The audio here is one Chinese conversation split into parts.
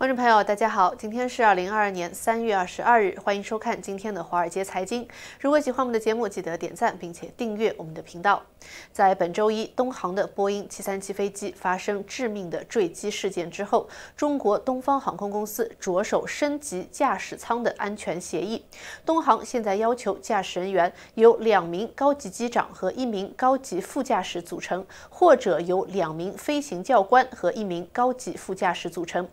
观众朋友，大家好，今天是二零二二年三月二十二日，欢迎收看今天的华尔街财经。如果喜欢我们的节目，记得点赞并且订阅我们的频道。在本周一，东航的波音七三七飞机发生致命的坠机事件之后，中国东方航空公司着手升级驾驶舱的安全协议。东航现在要求驾驶人员由两名高级机长和一名高级副驾驶组成，或者由两名飞行教官和一名高级副驾驶组成。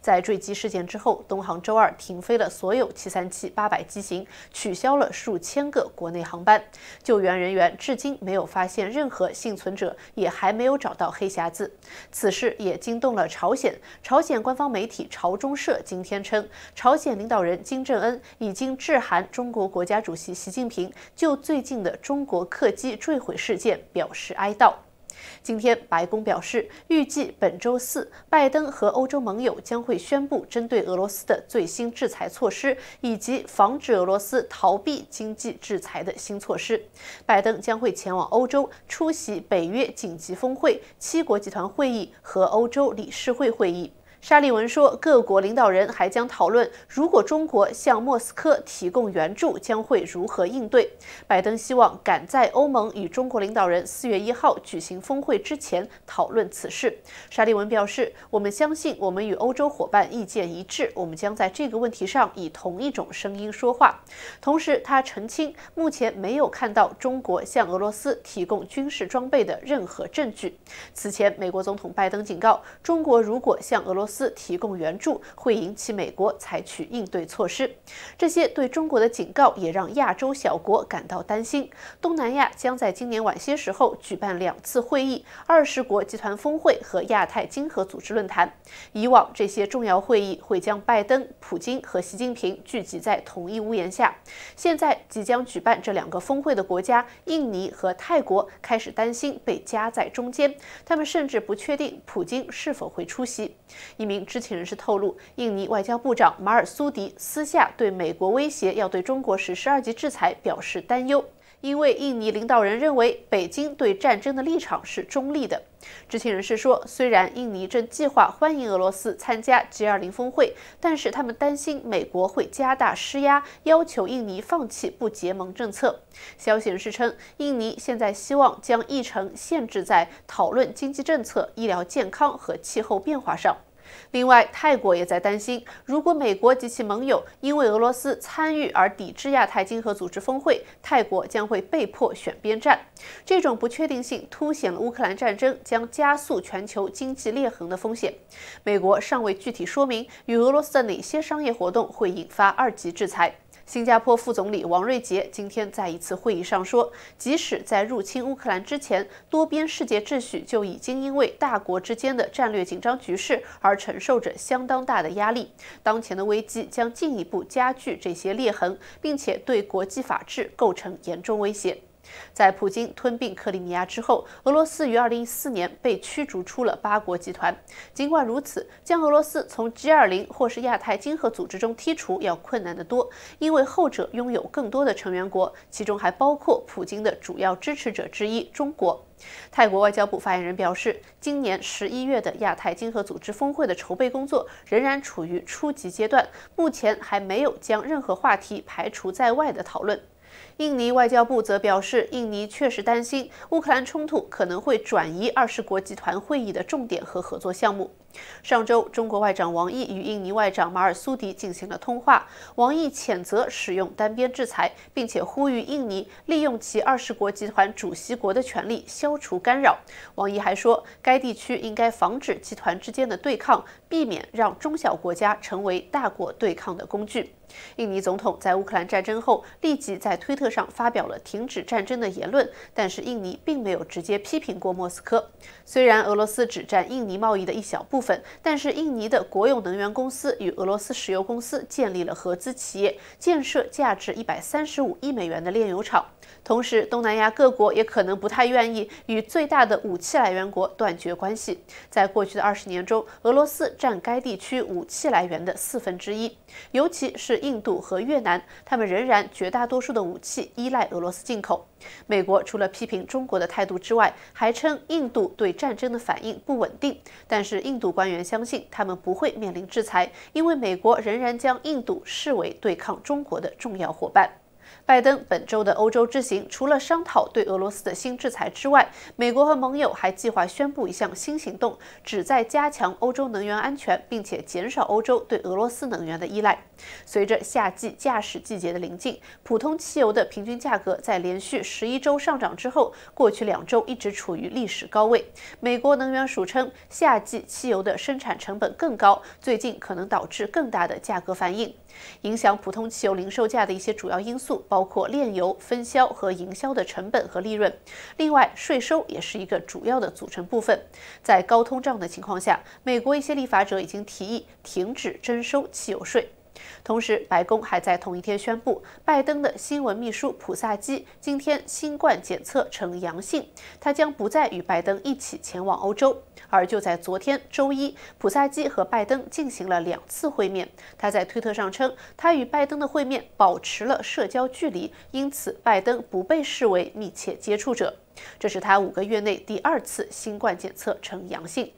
在在坠机事件之后，东航周二停飞了所有737-800机型，取消了数千个国内航班。救援人员至今没有发现任何幸存者，也还没有找到黑匣子。此事也惊动了朝鲜，朝鲜官方媒体朝中社今天称，朝鲜领导人金正恩已经致函中国国家主席习近平，就最近的中国客机坠毁事件表示哀悼。今天，白宫表示，预计本周四，拜登和欧洲盟友将会宣布针对俄罗斯的最新制裁措施，以及防止俄罗斯逃避经济制裁的新措施。拜登将会前往欧洲出席北约紧急峰会、七国集团会议和欧洲理事会会议。沙利文说，各国领导人还将讨论，如果中国向莫斯科提供援助，将会如何应对。拜登希望赶在欧盟与中国领导人四月一号举行峰会之前讨论此事。沙利文表示，我们相信我们与欧洲伙伴意见一致，我们将在这个问题上以同一种声音说话。同时，他澄清，目前没有看到中国向俄罗斯提供军事装备的任何证据。此前，美国总统拜登警告，中国如果向俄罗斯，司提供援助会引起美国采取应对措施，这些对中国的警告也让亚洲小国感到担心。东南亚将在今年晚些时候举办两次会议：二十国集团峰会和亚太经合组织论坛。以往这些重要会议会将拜登、普京和习近平聚集在同一屋檐下。现在即将举办这两个峰会的国家，印尼和泰国开始担心被夹在中间，他们甚至不确定普京是否会出席。一名知情人士透露，印尼外交部长马尔苏迪私下对美国威胁要对中国实施二级制裁表示担忧，因为印尼领导人认为北京对战争的立场是中立的。知情人士说，虽然印尼正计划欢迎俄罗斯参加 G20 峰会，但是他们担心美国会加大施压，要求印尼放弃不结盟政策。消息人士称，印尼现在希望将议程限制在讨论经济政策、医疗健康和气候变化上。另外，泰国也在担心，如果美国及其盟友因为俄罗斯参与而抵制亚太经合组织峰会，泰国将会被迫选边站。这种不确定性凸显了乌克兰战争将加速全球经济裂痕的风险。美国尚未具体说明与俄罗斯的哪些商业活动会引发二级制裁。新加坡副总理王瑞杰今天在一次会议上说，即使在入侵乌克兰之前，多边世界秩序就已经因为大国之间的战略紧张局势而承受着相当大的压力。当前的危机将进一步加剧这些裂痕，并且对国际法治构成严重威胁。在普京吞并克里米亚之后，俄罗斯于2014年被驱逐出了八国集团。尽管如此，将俄罗斯从 G20 或是亚太经合组织中剔除要困难得多，因为后者拥有更多的成员国，其中还包括普京的主要支持者之一中国。泰国外交部发言人表示，今年十一月的亚太经合组织峰会的筹备工作仍然处于初级阶段，目前还没有将任何话题排除在外的讨论。印尼外交部则表示，印尼确实担心乌克兰冲突可能会转移二十国集团会议的重点和合作项目。上周，中国外长王毅与印尼外长马尔苏迪进行了通话。王毅谴责使用单边制裁，并且呼吁印尼利用其二十国集团主席国的权利消除干扰。王毅还说，该地区应该防止集团之间的对抗，避免让中小国家成为大国对抗的工具。印尼总统在乌克兰战争后立即在推特上发表了停止战争的言论，但是印尼并没有直接批评过莫斯科。虽然俄罗斯只占印尼贸易的一小部分。但是，印尼的国有能源公司与俄罗斯石油公司建立了合资企业，建设价值一百三十五亿美元的炼油厂。同时，东南亚各国也可能不太愿意与最大的武器来源国断绝关系。在过去的二十年中，俄罗斯占该地区武器来源的四分之一，尤其是印度和越南，他们仍然绝大多数的武器依赖俄罗斯进口。美国除了批评中国的态度之外，还称印度对战争的反应不稳定，但是印度。官员相信，他们不会面临制裁，因为美国仍然将印度视为对抗中国的重要伙伴。拜登本周的欧洲之行，除了商讨对俄罗斯的新制裁之外，美国和盟友还计划宣布一项新行动，旨在加强欧洲能源安全，并且减少欧洲对俄罗斯能源的依赖。随着夏季驾驶季节的临近，普通汽油的平均价格在连续十一周上涨之后，过去两周一直处于历史高位。美国能源署称，夏季汽油的生产成本更高，最近可能导致更大的价格反应。影响普通汽油零售价的一些主要因素。包括炼油分销和营销的成本和利润，另外税收也是一个主要的组成部分。在高通胀的情况下，美国一些立法者已经提议停止征收汽油税。同时，白宫还在同一天宣布，拜登的新闻秘书普萨基今天新冠检测呈阳性，他将不再与拜登一起前往欧洲。而就在昨天周一，普萨基和拜登进行了两次会面。他在推特上称，他与拜登的会面保持了社交距离，因此拜登不被视为密切接触者。这是他五个月内第二次新冠检测呈阳性。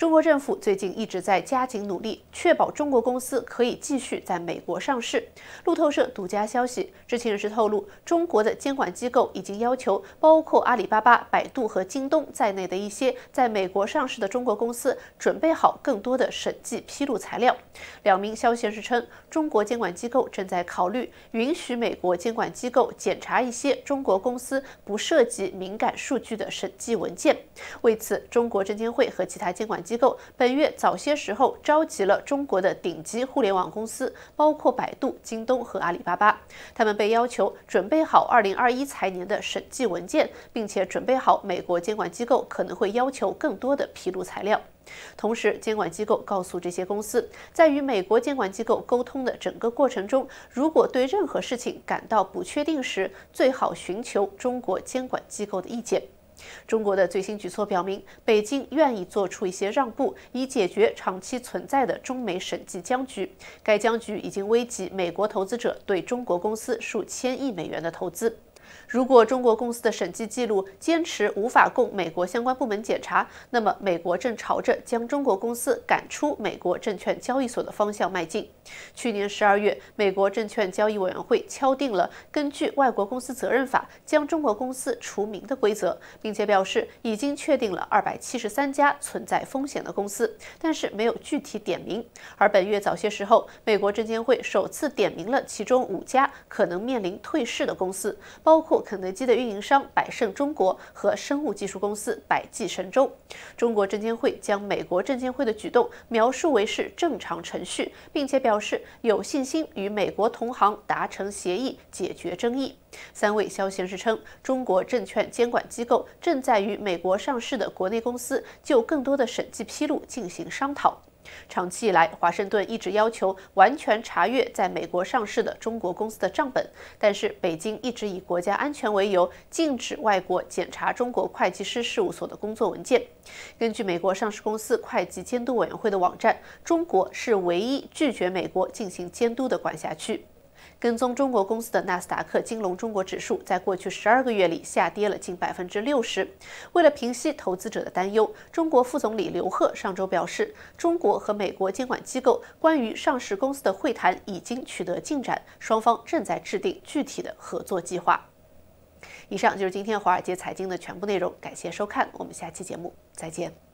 中国政府最近一直在加紧努力，确保中国公司可以继续在美国上市。路透社独家消息，知情人士透露，中国的监管机构已经要求包括阿里巴巴、百度和京东在内的一些在美国上市的中国公司准备好更多的审计披露材料。两名消息人士称，中国监管机构正在考虑允许美国监管机构检查一些中国公司不涉及敏感数据的审计文件。为此，中国证监会和其他监管机机构本月早些时候召集了中国的顶级互联网公司，包括百度、京东和阿里巴巴。他们被要求准备好2021财年的审计文件，并且准备好美国监管机构可能会要求更多的披露材料。同时，监管机构告诉这些公司，在与美国监管机构沟通的整个过程中，如果对任何事情感到不确定时，最好寻求中国监管机构的意见。中国的最新举措表明，北京愿意做出一些让步，以解决长期存在的中美审计僵局。该僵局已经危及美国投资者对中国公司数千亿美元的投资。如果中国公司的审计记录坚持无法供美国相关部门检查，那么美国正朝着将中国公司赶出美国证券交易所的方向迈进。去年十二月，美国证券交易委员会敲定了根据外国公司责任法将中国公司除名的规则，并且表示已经确定了二百七十三家存在风险的公司，但是没有具体点名。而本月早些时候，美国证监会首次点名了其中五家可能面临退市的公司，包括。肯德基的运营商百胜中国和生物技术公司百济神州。中国证监会将美国证监会的举动描述为是正常程序，并且表示有信心与美国同行达成协议解决争议。三位消息人士称，中国证券监管机构正在与美国上市的国内公司就更多的审计披露进行商讨。长期以来，华盛顿一直要求完全查阅在美国上市的中国公司的账本，但是北京一直以国家安全为由禁止外国检查中国会计师事务所的工作文件。根据美国上市公司会计监督委员会的网站，中国是唯一拒绝美国进行监督的管辖区。跟踪中国公司的纳斯达克金龙中国指数在过去十二个月里下跌了近百分之六十。为了平息投资者的担忧，中国副总理刘鹤上周表示，中国和美国监管机构关于上市公司的会谈已经取得进展，双方正在制定具体的合作计划。以上就是今天华尔街财经的全部内容，感谢收看，我们下期节目再见。